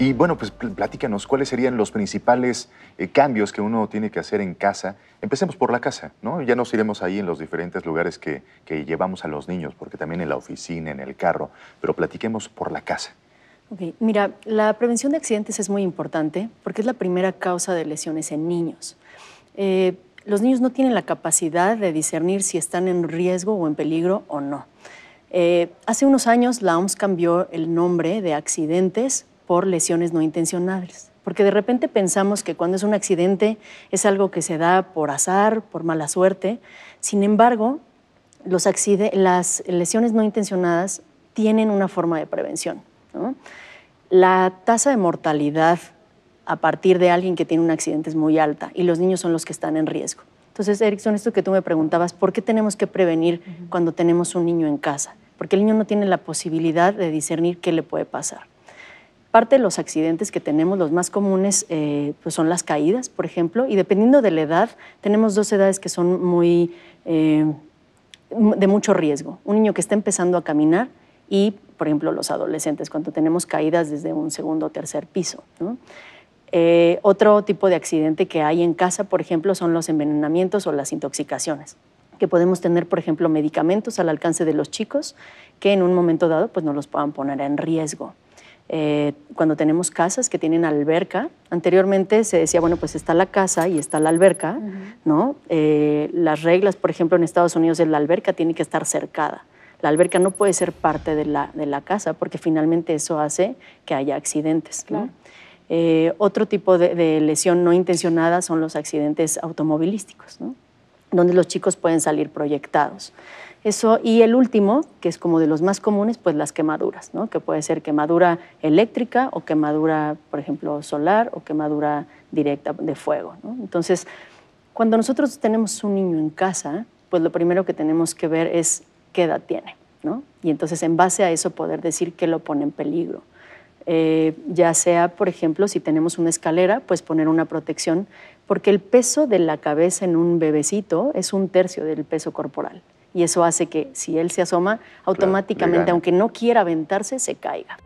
Y bueno, pues platícanos, ¿cuáles serían los principales eh, cambios que uno tiene que hacer en casa? Empecemos por la casa, ¿no? Ya nos iremos ahí en los diferentes lugares que, llevamos a los niños, porque también en la oficina, en el carro, pero platiquemos por la casa. Ok. Mira, la prevención de accidentes es muy importante porque es la primera causa de lesiones en niños. Eh, los niños no tienen la capacidad de discernir si están en riesgo o en peligro o no. Eh, hace unos años la OMS cambió el nombre de accidentes por lesiones no intencionales. Porque de repente pensamos que cuando es un accidente es algo que se da por azar, por mala suerte. Sin embargo, las lesiones no intencionadas tienen una forma de prevención. La tasa de mortalidad a partir de alguien que tiene un accidente es muy alta y los niños son los que están en riesgo. Entonces, Erickson, esto que tú me preguntabas, ¿por qué tenemos que prevenir cuando tenemos un niño en casa? Porque el niño no tiene la posibilidad de discernir qué le puede pasar. Parte de los accidentes que tenemos, los más comunes, eh, pues son las caídas, por ejemplo, y dependiendo de la edad, tenemos dos edades que son muy eh, de mucho riesgo. Un niño que está empezando a caminar y, por ejemplo, los adolescentes, cuando tenemos caídas desde un segundo o tercer piso. Eh, otro tipo de accidente que hay en casa, por ejemplo, son los envenenamientos o las intoxicaciones que podemos tener, por ejemplo, medicamentos al alcance de los chicos que en un momento dado pues, no los puedan poner en riesgo. Eh, cuando tenemos casas que tienen alberca. Anteriormente se decía, bueno, pues está la casa y está la alberca, ¿no? Eh, las reglas, por ejemplo, en Estados Unidos, la alberca tiene que estar cercada. La alberca no puede ser parte de la, de la casa porque finalmente eso hace que haya accidentes. Eh, otro tipo de, lesión no intencionada son los accidentes automovilísticos, donde los chicos pueden salir proyectados. Eso, y el último, que es como de los más comunes, pues las quemaduras, ¿no? que puede ser quemadura eléctrica o quemadura, por ejemplo, solar o quemadura directa de fuego. Entonces, cuando nosotros tenemos un niño en casa, pues lo primero que tenemos que ver es qué edad tiene. Y entonces, en base a eso, poder decir qué lo pone en peligro. Eh, ya sea, por ejemplo, si tenemos una escalera, pues poner una protección, porque el peso de la cabeza en un bebecito es un tercio del peso corporal y eso hace que si él se asoma, automáticamente, aunque no quiera aventarse, se caiga.